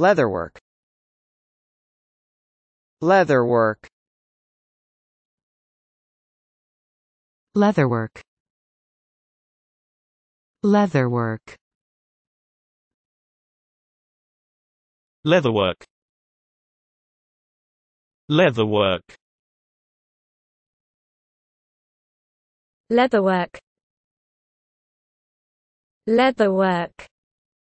Leatherwork Leatherwork Leatherwork Leatherwork Leatherwork Leatherwork Leatherwork Leatherwork